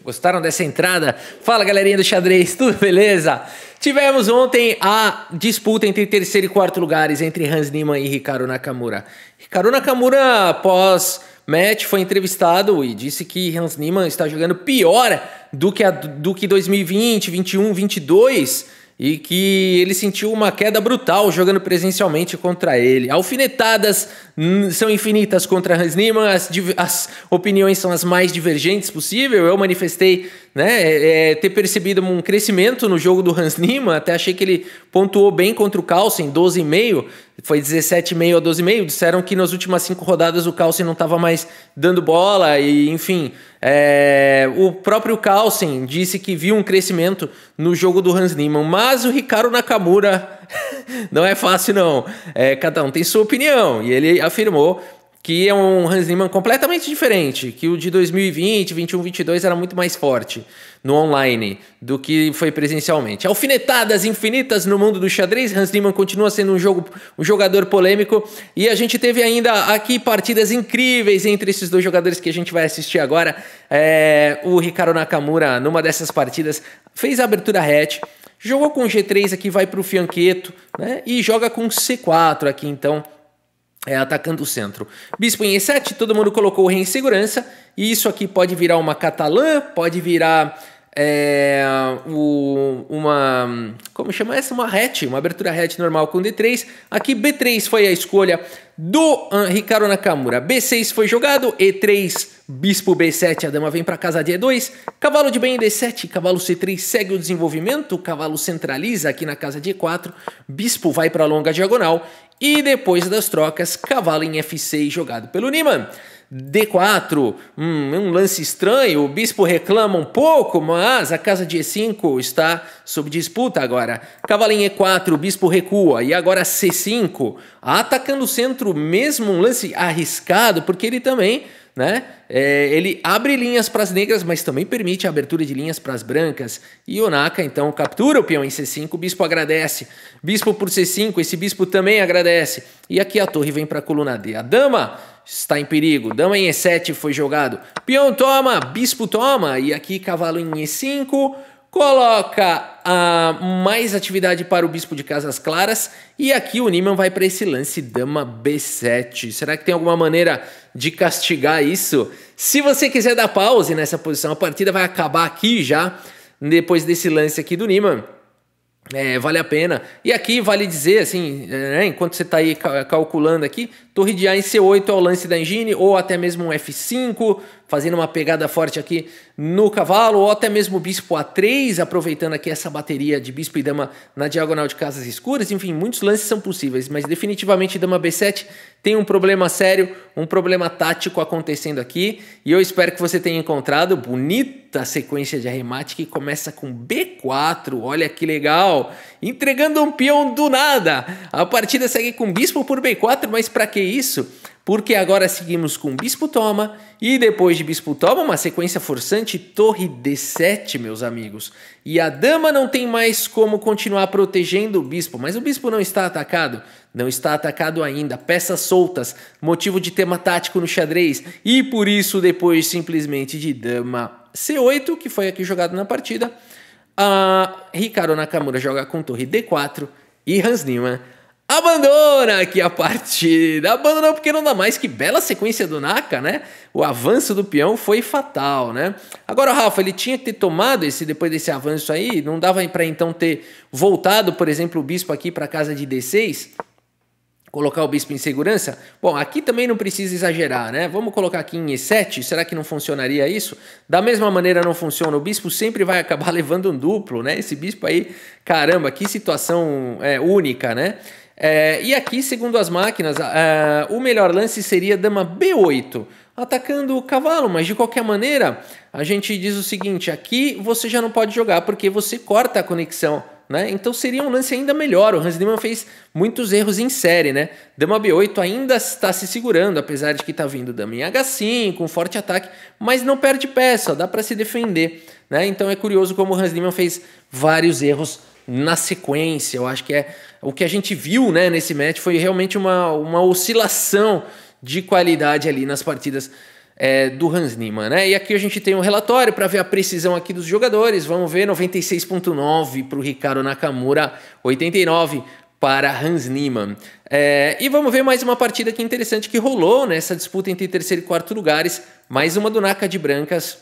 Gostaram dessa entrada? Fala galerinha do xadrez, tudo beleza? Tivemos ontem a disputa entre terceiro e quarto lugares entre Hans Niemann e Ricardo Nakamura. Ricardo Nakamura, após match, foi entrevistado e disse que Hans Niemann está jogando pior do que, a, do que 2020, 21, 22 e que ele sentiu uma queda brutal jogando presencialmente contra ele. Alfinetadas são infinitas contra Hans Niemann, as, as opiniões são as mais divergentes possível. Eu manifestei né, é, é ter percebido um crescimento no jogo do Hans Niemann, até achei que ele pontuou bem contra o Carlsen, 12,5, foi 17,5 a 12,5. Disseram que nas últimas cinco rodadas o Carlsen não estava mais dando bola e, enfim, é... o próprio Carlsen disse que viu um crescimento no jogo do Hans Niemann, mas o Ricardo Nakamura não é fácil não. É, cada um tem sua opinião e ele afirmou que é um Hans Niemann completamente diferente, que o de 2020, 21, 22 era muito mais forte no online do que foi presencialmente. Alfinetadas infinitas no mundo do xadrez, Hans Niemann continua sendo um, jogo, um jogador polêmico e a gente teve ainda aqui partidas incríveis entre esses dois jogadores que a gente vai assistir agora. É, o Ricardo Nakamura, numa dessas partidas, fez a abertura hatch, jogou com G3 aqui, vai para o Fianqueto né, e joga com C4 aqui então é, atacando o centro. Bispo em E7, todo mundo colocou o rei em segurança, e isso aqui pode virar uma catalã, pode virar é, o, uma. Como chama essa? Uma hatch, uma abertura hatch normal com D3. Aqui B3 foi a escolha do ah, Ricardo Nakamura. B6 foi jogado, E3, bispo B7, a dama vem para casa de E2. Cavalo de bem em D7, cavalo C3 segue o desenvolvimento, cavalo centraliza aqui na casa de E4, bispo vai para a longa diagonal e depois das trocas, cavalo em F6 jogado pelo Niman. D4, hum, é um lance estranho, o bispo reclama um pouco, mas a casa de E5 está sob disputa agora. Cavalo em E4, o bispo recua, e agora C5, atacando o centro, mesmo um lance arriscado, porque ele também né? É, ele abre linhas para as negras, mas também permite a abertura de linhas para as brancas. E Onaka então captura o peão em C5, o bispo agradece. Bispo por C5, esse bispo também agradece. E aqui a torre vem para a coluna D. A dama está em perigo. Dama em E7 foi jogado. Peão toma, bispo toma. E aqui cavalo em E5 coloca uh, mais atividade para o bispo de Casas Claras e aqui o Niman vai para esse lance dama B7. Será que tem alguma maneira de castigar isso? Se você quiser dar pause nessa posição, a partida vai acabar aqui já, depois desse lance aqui do Niman. É, vale a pena. E aqui vale dizer, assim, né, enquanto você está aí calculando aqui, Torre de A em C8 ao é lance da engine, ou até mesmo um F5, fazendo uma pegada forte aqui no cavalo, ou até mesmo Bispo A3, aproveitando aqui essa bateria de Bispo e Dama na diagonal de casas escuras. Enfim, muitos lances são possíveis, mas definitivamente Dama B7 tem um problema sério, um problema tático acontecendo aqui, e eu espero que você tenha encontrado bonita sequência de arremate que começa com B4, olha que legal, entregando um peão do nada. A partida segue com Bispo por B4, mas para que isso, porque agora seguimos com Bispo Toma e depois de Bispo Toma uma sequência forçante Torre D7, meus amigos. E a dama não tem mais como continuar protegendo o bispo, mas o bispo não está atacado, não está atacado ainda. Peças soltas, motivo de tema tático no xadrez e por isso depois simplesmente de dama C8, que foi aqui jogado na partida, a Ricardo Nakamura joga com Torre D4 e Hans Niemann abandona aqui a partida. Abandonou porque não dá mais. Que bela sequência do Naka, né? O avanço do peão foi fatal, né? Agora, Rafa, ele tinha que ter tomado esse depois desse avanço aí. Não dava para então ter voltado, por exemplo, o bispo aqui para casa de D6? Colocar o bispo em segurança? Bom, aqui também não precisa exagerar, né? Vamos colocar aqui em E7, será que não funcionaria isso? Da mesma maneira não funciona, o bispo sempre vai acabar levando um duplo, né? Esse bispo aí, caramba, que situação é, única, né? É, e aqui, segundo as máquinas, é, o melhor lance seria dama B8, atacando o cavalo, mas de qualquer maneira, a gente diz o seguinte: aqui você já não pode jogar porque você corta a conexão. Né? Então seria um lance ainda melhor. O Hans Niemann fez muitos erros em série, né? Dama B8 ainda está se segurando, apesar de que está vindo dama em H5, um forte ataque, mas não perde peça, dá para se defender, né? Então é curioso como o Hans Niemann fez vários erros na sequência. Eu acho que é o que a gente viu né, nesse match foi realmente uma, uma oscilação de qualidade ali nas partidas é, do Hans Niemann. Né? E aqui a gente tem um relatório para ver a precisão aqui dos jogadores. Vamos ver 96.9 para o Ricardo Nakamura, 89 para Hans Niemann. É, e vamos ver mais uma partida que interessante que rolou nessa né? disputa entre terceiro e quarto lugares. Mais uma do Naka de Brancas.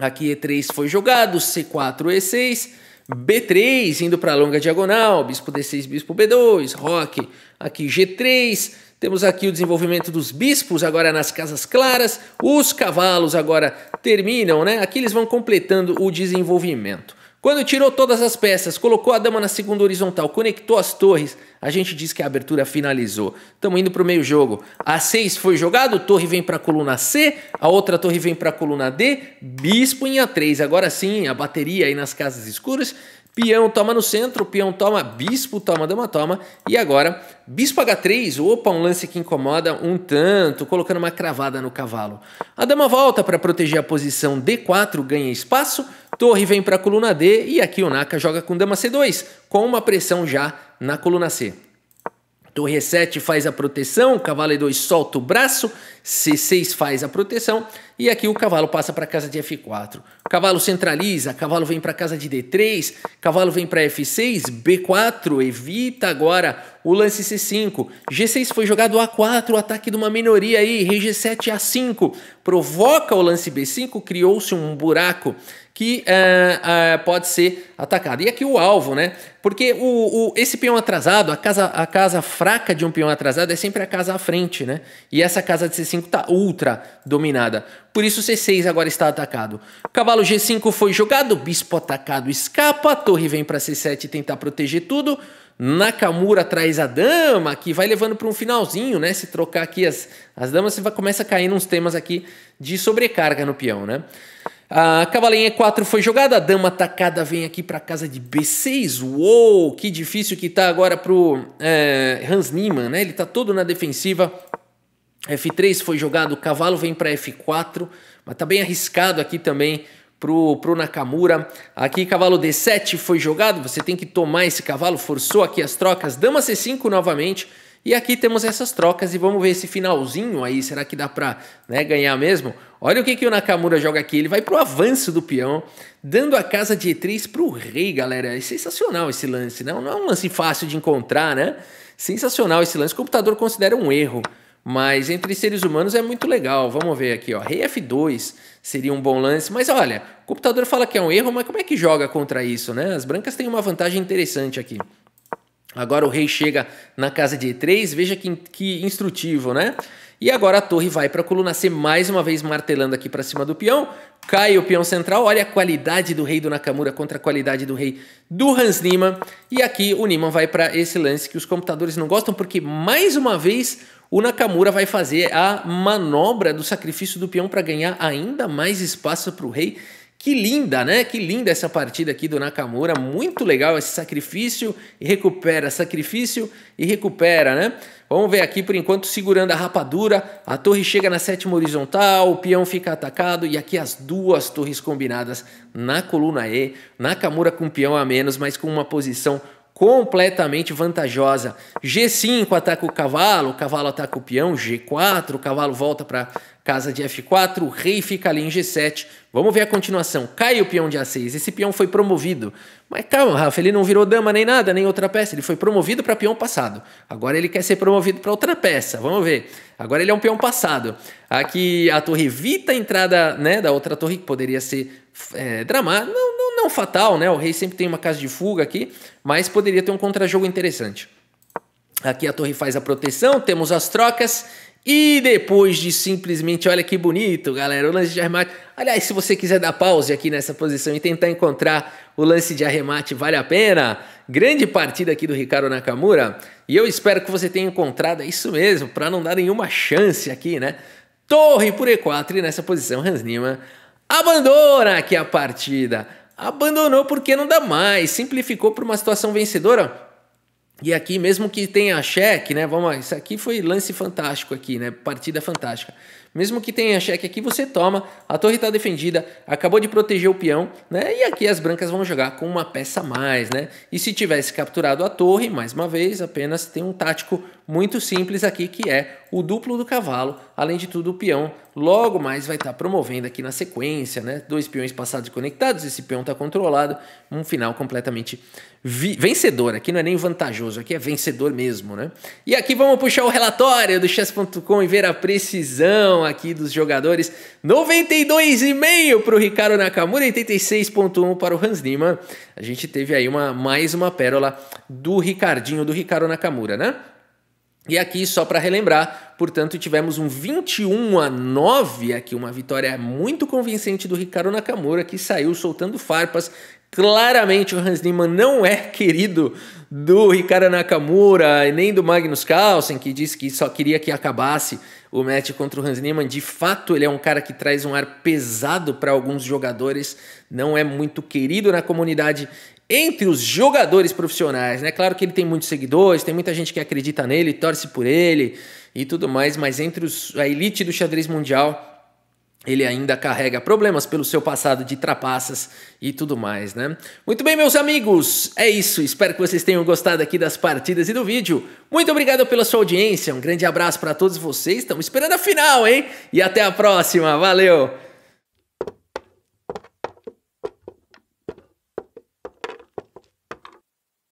Aqui E3 foi jogado, C4, E6. B3 indo para a longa diagonal, bispo D6, bispo B2, roque, aqui G3. Temos aqui o desenvolvimento dos bispos agora nas casas claras. Os cavalos agora terminam, né? Aqui eles vão completando o desenvolvimento. Quando tirou todas as peças, colocou a dama na segunda horizontal, conectou as torres, a gente diz que a abertura finalizou. Estamos indo para o meio jogo. A 6 foi jogado, torre vem para a coluna C, a outra torre vem para a coluna D, bispo em A3. Agora sim, a bateria aí nas casas escuras. Peão toma no centro, peão toma, bispo toma, dama toma. E agora, bispo H3, opa, um lance que incomoda um tanto, colocando uma cravada no cavalo. A dama volta para proteger a posição D4, ganha espaço. Torre vem para a coluna D e aqui o Naka joga com dama C2, com uma pressão já na coluna C. Torre E7 faz a proteção, cavalo E2 solta o braço, C6 faz a proteção e aqui o cavalo passa para casa de F4. Cavalo centraliza, cavalo vem para casa de D3, cavalo vem para F6, B4 evita agora o lance C5. G6 foi jogado A4, o ataque de uma minoria aí, Rei G7 A5 provoca o lance B5, criou-se um buraco que é, é, pode ser atacado. E aqui o alvo, né? Porque o, o, esse peão atrasado, a casa, a casa fraca de um peão atrasado é sempre a casa à frente, né? E essa casa de C5 está ultra dominada. Por isso C6 agora está atacado. Cavalo G5 foi jogado, bispo atacado escapa, torre vem para C7 tentar proteger tudo. Nakamura traz a dama, que vai levando para um finalzinho, né? Se trocar aqui as, as damas, você vai, começa a cair nos temas aqui de sobrecarga no peão, né? A cavalinha E4 foi jogada, a dama atacada vem aqui para casa de B6. Uou, que difícil que tá agora pro é, Hans Niemann, né? Ele tá todo na defensiva. F3 foi jogado, o cavalo vem para F4, mas tá bem arriscado aqui também pro, pro Nakamura. Aqui cavalo D7 foi jogado, você tem que tomar esse cavalo, forçou aqui as trocas. Dama C5 novamente, e aqui temos essas trocas e vamos ver esse finalzinho aí, será que dá para né, ganhar mesmo? Olha o que, que o Nakamura joga aqui, ele vai pro avanço do peão, dando a casa de E3 pro rei, galera. É sensacional esse lance, né? não é um lance fácil de encontrar, né? Sensacional esse lance, o computador considera um erro. Mas entre seres humanos é muito legal. Vamos ver aqui, ó. Rei F2 seria um bom lance. Mas olha, o computador fala que é um erro, mas como é que joga contra isso, né? As brancas têm uma vantagem interessante aqui. Agora o rei chega na casa de E3, veja que, que instrutivo, né? E agora a torre vai para a coluna C, mais uma vez martelando aqui para cima do peão. Cai o peão central, olha a qualidade do rei do Nakamura contra a qualidade do rei do Hans Nima. E aqui o Nima vai para esse lance que os computadores não gostam, porque mais uma vez o Nakamura vai fazer a manobra do sacrifício do peão para ganhar ainda mais espaço para o rei. Que linda, né? Que linda essa partida aqui do Nakamura. Muito legal esse sacrifício e recupera, sacrifício e recupera, né? Vamos ver aqui por enquanto segurando a rapadura. A torre chega na sétima horizontal, o peão fica atacado e aqui as duas torres combinadas na coluna E. Nakamura com peão a menos, mas com uma posição completamente vantajosa. G5 ataca o cavalo, o cavalo ataca o peão, G4, o cavalo volta para Casa de F4, o rei fica ali em G7. Vamos ver a continuação. Cai o peão de A6. Esse peão foi promovido. Mas calma, Rafa, ele não virou dama nem nada, nem outra peça. Ele foi promovido para peão passado. Agora ele quer ser promovido para outra peça. Vamos ver. Agora ele é um peão passado. Aqui a torre evita a entrada né, da outra torre, que poderia ser é, dramática. Não, não, não fatal, né? O rei sempre tem uma casa de fuga aqui, mas poderia ter um contra-jogo interessante. Aqui a torre faz a proteção, temos as trocas e depois de simplesmente, olha que bonito, galera, o lance de arremate. Aliás, se você quiser dar pause aqui nessa posição e tentar encontrar o lance de arremate, vale a pena. Grande partida aqui do Ricardo Nakamura. E eu espero que você tenha encontrado é isso mesmo, para não dar nenhuma chance aqui, né? Torre por E4 e nessa posição Hans Niemann abandona aqui a partida. Abandonou porque não dá mais, simplificou para uma situação vencedora e aqui, mesmo que tenha cheque, né? Vamos lá, isso aqui foi lance fantástico aqui, né? Partida fantástica. Mesmo que tenha cheque aqui, você toma. A torre está defendida, acabou de proteger o peão, né? E aqui as brancas vão jogar com uma peça a mais, né? E se tivesse capturado a torre, mais uma vez, apenas tem um tático muito simples aqui que é o duplo do cavalo. Além de tudo, o peão logo mais vai estar tá promovendo aqui na sequência, né? Dois peões passados e conectados, esse peão está controlado. Um final completamente vencedor. Aqui não é nem vantajoso, aqui é vencedor mesmo, né? E aqui vamos puxar o relatório do chess.com e ver a precisão aqui dos jogadores: 92,5 para o Ricardo Nakamura, 86,1 para o Hans Niemann. A gente teve aí uma, mais uma pérola do Ricardinho, do Ricardo Nakamura, né? E aqui, só para relembrar, portanto, tivemos um 21 a 9 aqui, uma vitória muito convincente do Ricardo Nakamura, que saiu soltando farpas, Claramente o Hans Niemann não é querido do Ricardo Nakamura e nem do Magnus Carlsen, que disse que só queria que acabasse o match contra o Hans Niemann. De fato, ele é um cara que traz um ar pesado para alguns jogadores, não é muito querido na comunidade entre os jogadores profissionais, né? Claro que ele tem muitos seguidores, tem muita gente que acredita nele, torce por ele e tudo mais, mas entre os, a elite do xadrez mundial, ele ainda carrega problemas pelo seu passado de trapaças e tudo mais, né? Muito bem, meus amigos, é isso. Espero que vocês tenham gostado aqui das partidas e do vídeo. Muito obrigado pela sua audiência. Um grande abraço para todos vocês. Estamos esperando a final, hein? E até a próxima. Valeu.